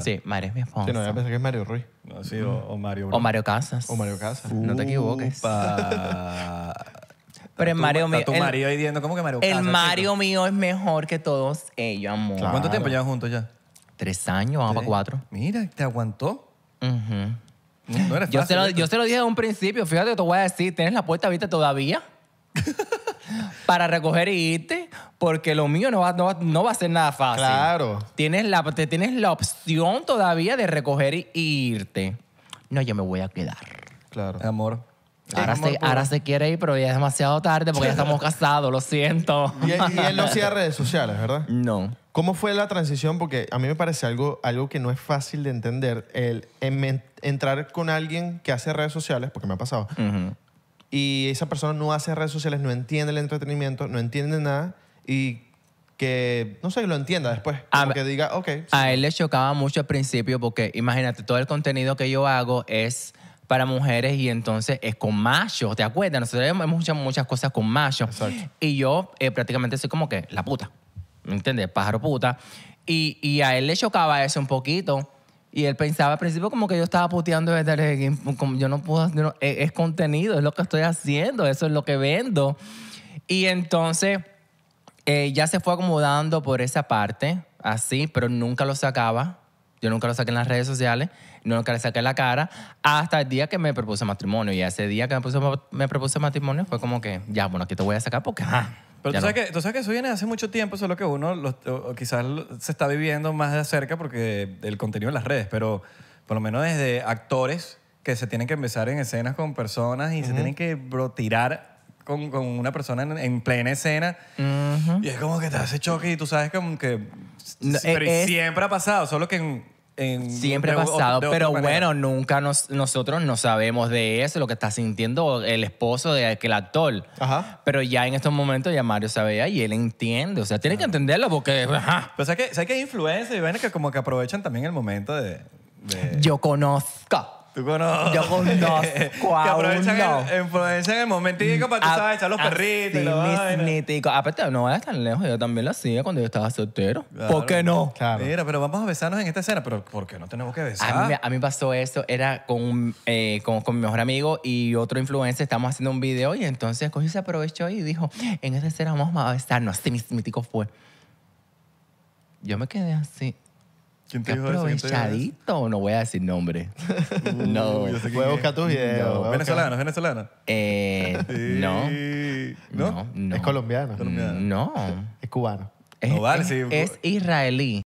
Sí, Mario es mi esposo. Sí, no, yo pensé que es Mario Ruiz. No, sí, o, Mario O Mario Casas. O Mario Casas. no te equivoques. Pero el Mario mío. tu el- ahí diciendo, ¿cómo que Mario El Mario mío es mejor que todos ellos, amor. ¿Cuánto tiempo llevan juntos ya? Tres años, vamos para cuatro. Mira, te aguantó. No, eres Yo, se lo, ¿eh? yo se lo dije de un principio, fíjate, te voy a decir, tienes la puerta abierta todavía para recoger y irte porque lo mío no va, no, va, a ser nada fácil. Claro. Tienes la, te, tienes la opción todavía de recoger y, irte. No, yo me voy a quedar. Claro. Amor. Ahora, se, ahora se, quiere ir, pero ya es demasiado tarde porque ya estamos casados, lo siento. Y, él no hacía redes sociales, ¿verdad? No. ¿Cómo fue la transición? Porque a mí me parece algo, algo que no es fácil de entender. El entrar con alguien que hace redes sociales, porque me ha pasado, y esa persona no hace redes sociales, no entiende el entretenimiento, no entiende nada, y que, no sé, lo entienda después. a, que diga, ok. A él le chocaba mucho al principio porque, imagínate, todo el contenido que yo hago es para mujeres y entonces es con machos, ¿te acuerdas? Nosotros hemos hecho muchas cosas con machos. Y yo eh, prácticamente soy como que la puta, ¿me entiendes? Pájaro puta. Y, y a él le chocaba eso un poquito. Y él pensaba al principio como que yo estaba puteando como yo no puedo, es, es contenido, es lo que estoy haciendo, eso es lo que vendo. Y entonces eh, ya se fue acomodando por esa parte, así, pero nunca lo sacaba. Yo nunca lo saqué en las redes sociales, nunca le saqué la cara, hasta el día que me propuse matrimonio. Y ese día que me, propuse matrimonio fue como que, ya, bueno, aquí te voy a sacar porque... Ah, pero tú sabes, que, tú sabes, que, eso viene hace mucho tiempo, solo que uno quizás se está viviendo más de cerca porque el contenido en las redes, pero por lo menos desde actores que se tienen que empezar en escenas con personas y se tienen que bro, tirar con, una persona en, plena escena y es como que te hace choque y tú sabes como que... siempre ha pasado, solo que... En, siempre ha pasado, pero bueno, nunca nosotros no sabemos de eso, lo que está sintiendo el esposo de aquel actor. Ajá. Pero ya en estos momentos ya Mario sabía y él entiende, o sea, tiene que entenderlo porque... Ajá. Pero sabes que, ¿sabes que hay influencia y ven que como que aprovechan también el momento de... de... Yo conozco. Tú conoces. Yo conozco a Que aprovechan, uno. El, aprovechan el momentico para, ah, tú sabes, echar los ah, perritos. Sí, mis Aparte, ah, no vayas tan lejos. Yo también lo hacía cuando yo estaba soltero. ¿Por qué no? Claro. Mira, pero vamos a besarnos en esta escena. Pero ¿por qué no tenemos que besar? A mí, pasó eso. Era eh, con, con, mi mejor amigo y otro influencer. estamos haciendo un video y entonces cogió se aprovechó y dijo, en esta escena vamos a besarnos. Así, mis mítico fue. Yo me quedé así. ¿Quién te dijo eso? No voy a decir nombre. Uh, no. voy a buscar tu videos. ¿Venezolano? venezolano? Eh, no. ¿No? Es colombiano. No. Es cubano. es israelí.